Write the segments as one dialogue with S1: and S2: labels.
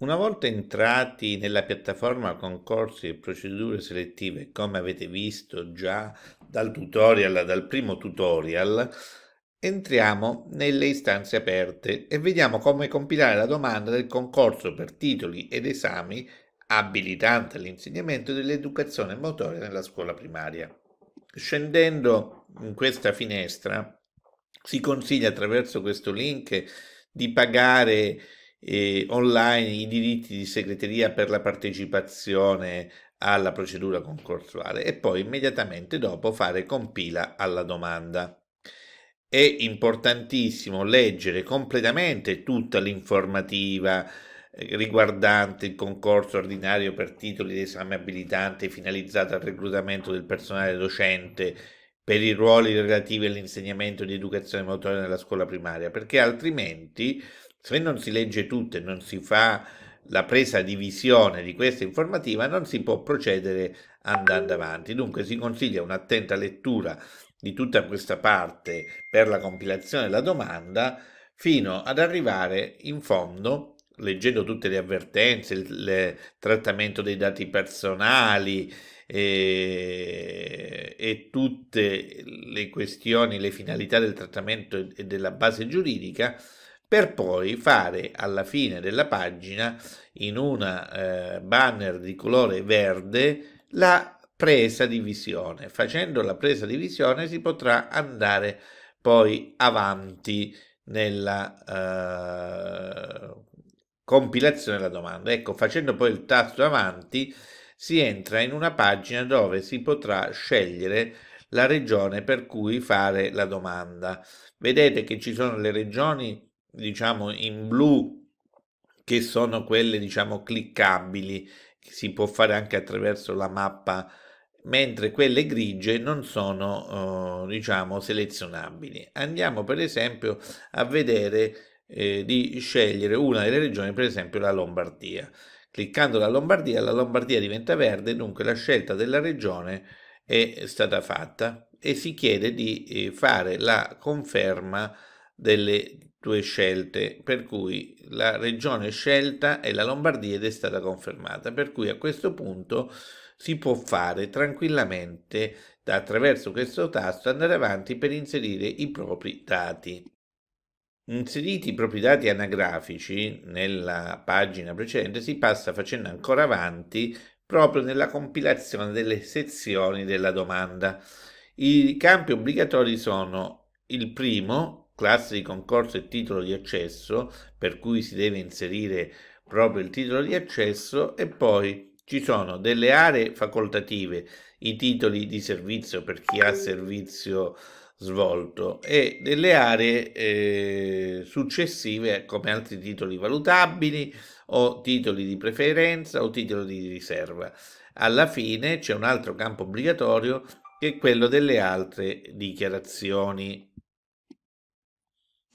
S1: Una volta entrati nella piattaforma concorsi e procedure selettive, come avete visto già dal tutorial, dal primo tutorial, entriamo nelle istanze aperte e vediamo come compilare la domanda del concorso per titoli ed esami abilitante all'insegnamento dell'educazione motoria nella scuola primaria. Scendendo in questa finestra si consiglia attraverso questo link di pagare eh, online i diritti di segreteria per la partecipazione alla procedura concorsuale e poi immediatamente dopo fare compila alla domanda. È importantissimo leggere completamente tutta l'informativa eh, riguardante il concorso ordinario per titoli di esame abilitante finalizzato al reclutamento del personale docente per i ruoli relativi all'insegnamento di educazione motoria nella scuola primaria, perché altrimenti se non si legge tutto e non si fa la presa di visione di questa informativa, non si può procedere andando avanti. Dunque si consiglia un'attenta lettura di tutta questa parte per la compilazione della domanda fino ad arrivare in fondo leggendo tutte le avvertenze, il, trattamento dei dati personali e, e tutte le questioni, le finalità del trattamento e della base giuridica, per poi fare alla fine della pagina in una eh, banner di colore verde la presa di visione. Facendo la presa di visione si potrà andare poi avanti nella eh, compilazione della domanda. Ecco, facendo poi il tasto avanti si entra in una pagina dove si potrà scegliere la regione per cui fare la domanda. Vedete che ci sono le regioni diciamo in blu che sono quelle diciamo cliccabili che si può fare anche attraverso la mappa mentre quelle grigie non sono eh, diciamo selezionabili andiamo per esempio a vedere eh, di scegliere una delle regioni per esempio la Lombardia cliccando la Lombardia la Lombardia diventa verde dunque la scelta della regione è stata fatta e si chiede di eh, fare la conferma delle due scelte, per cui la regione scelta è la Lombardia ed è stata confermata, per cui a questo punto si può fare tranquillamente da attraverso questo tasto andare avanti per inserire i propri dati. Inseriti i propri dati anagrafici nella pagina precedente si passa facendo ancora avanti proprio nella compilazione delle sezioni della domanda. I campi obbligatori sono il primo, classe di concorso e titolo di accesso, per cui si deve inserire proprio il titolo di accesso e poi ci sono delle aree facoltative, i titoli di servizio per chi ha servizio svolto e delle aree eh, successive come altri titoli valutabili o titoli di preferenza o titoli di riserva. Alla fine c'è un altro campo obbligatorio che è quello delle altre dichiarazioni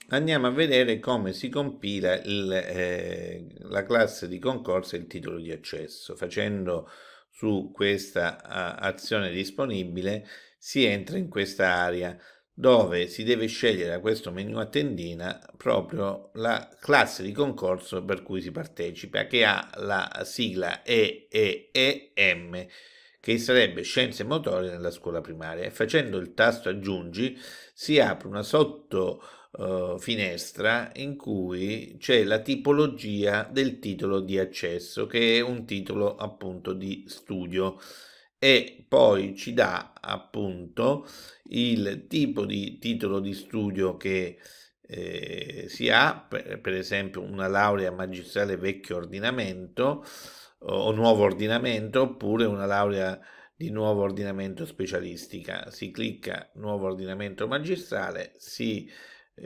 S1: andiamo a vedere come si compila il, eh, la classe di concorso e il titolo di accesso. Facendo su questa a, azione disponibile si entra in questa area dove si deve scegliere da questo menu a tendina proprio la classe di concorso per cui si partecipa che ha la sigla EEEM che sarebbe Scienze Motorie nella scuola primaria e facendo il tasto aggiungi si apre una sotto uh, finestra in cui c'è la tipologia del titolo di accesso, che è un titolo appunto di studio e poi ci dà appunto il tipo di titolo di studio che eh, si ha, per, per, esempio una laurea magistrale vecchio ordinamento o nuovo ordinamento oppure una laurea di nuovo ordinamento specialistica. Si clicca nuovo ordinamento magistrale, si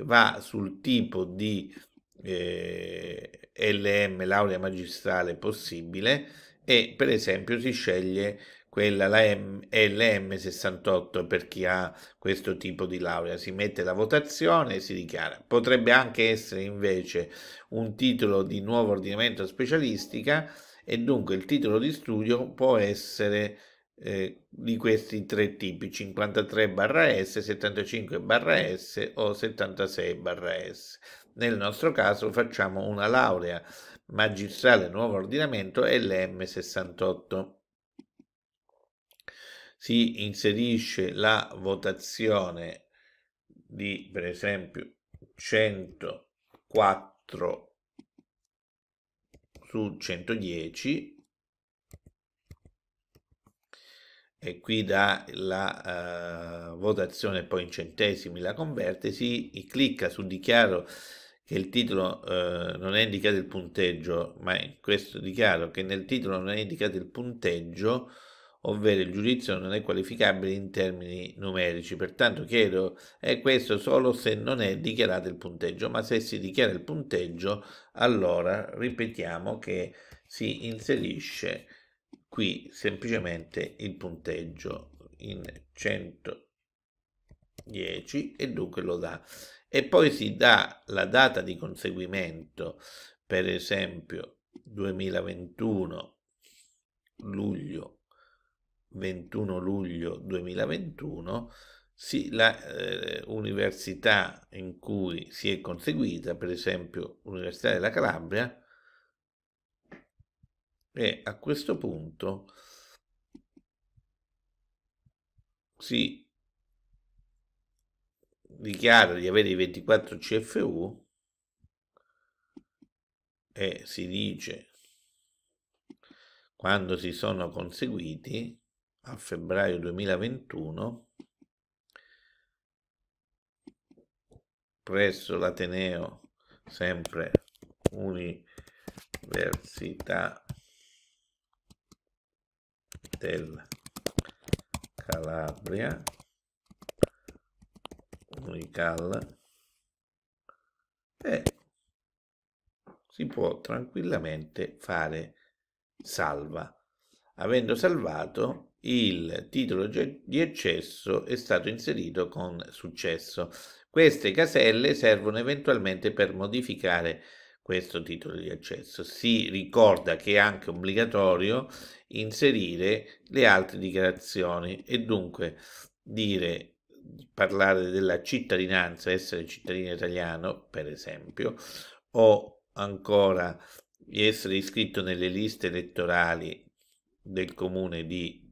S1: va sul tipo di eh, LM, laurea magistrale possibile, e per esempio si sceglie quella la M, LM68 per chi ha questo tipo di laurea. Si mette la votazione e si dichiara. Potrebbe anche essere invece un titolo di nuovo ordinamento specialistica e dunque il titolo di studio può essere eh, di questi tre tipi 53-S, 75-S o 76-S. Nel nostro caso facciamo una laurea magistrale nuovo ordinamento LM68. Si inserisce la votazione di per esempio 104 su 110 e qui dalla uh, eh, votazione poi in centesimi la converte, si clicca su dichiaro che il titolo uh, non è indicato il punteggio, ma in questo dichiaro che nel titolo non è indicato il punteggio, ovvero il giudizio non è qualificabile in termini numerici, pertanto chiedo è questo solo se non è dichiarato il punteggio, ma se si dichiara il punteggio allora ripetiamo che si inserisce qui semplicemente il punteggio in 110 e dunque lo dà e poi si dà la data di conseguimento per esempio 2021 luglio 21 luglio 2021 si, la eh, università in cui si è conseguita per esempio l'università della Calabria e a questo punto si dichiara di avere i 24 CFU e si dice quando si sono conseguiti a febbraio 2021 presso l'Ateneo sempre Università del Calabria, Unical, e si può tranquillamente fare salva. Avendo salvato, il titolo di eccesso è stato inserito con successo. Queste caselle servono eventualmente per modificare questo titolo di accesso. Si ricorda che è anche obbligatorio inserire le altre dichiarazioni e dunque dire parlare della cittadinanza, essere cittadino italiano, per esempio, o ancora di essere iscritto nelle liste elettorali del comune di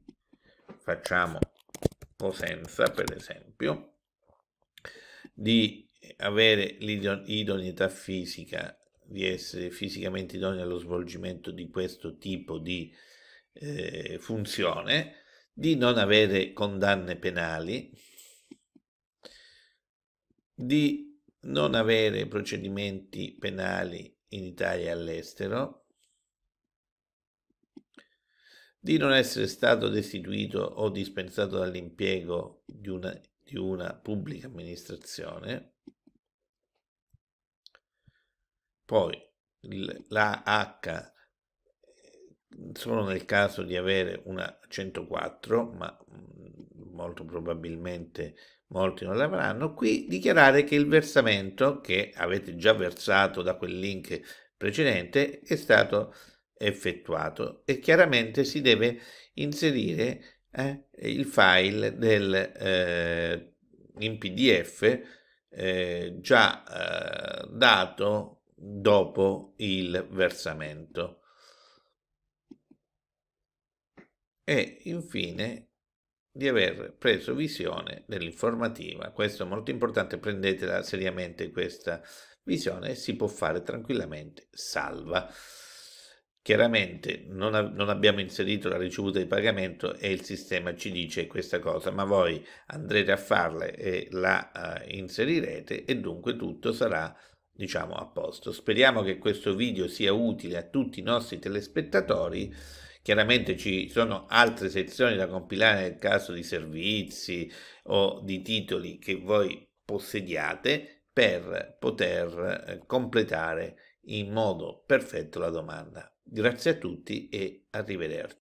S1: facciamo Cosenza, per esempio, di avere l'idoneità fisica di essere fisicamente idoneo allo svolgimento di questo tipo di eh, funzione, di non avere condanne penali, di non avere procedimenti penali in Italia e all'estero, di non essere stato destituito o dispensato dall'impiego di una, di una pubblica amministrazione, poi la H eh, solo nel caso di avere una 104, ma mm, molto probabilmente molti non l'avranno, qui dichiarare che il versamento che avete già versato da quel link precedente è stato effettuato e chiaramente si deve inserire eh, il file del, eh, in PDF eh, già eh, dato dopo il versamento. E infine di aver preso visione dell'informativa. Questo è molto importante, prendetela seriamente questa visione e si può fare tranquillamente salva. Chiaramente non, a- non, abbiamo inserito la ricevuta di pagamento e il sistema ci dice questa cosa, ma voi andrete a farla e la uh, inserirete e dunque tutto sarà diciamo a posto. Speriamo che questo video sia utile a tutti i nostri telespettatori. Chiaramente ci sono altre sezioni da compilare nel caso di servizi o di titoli che voi possediate per poter eh, completare in modo perfetto la domanda. Grazie a tutti e arrivederci.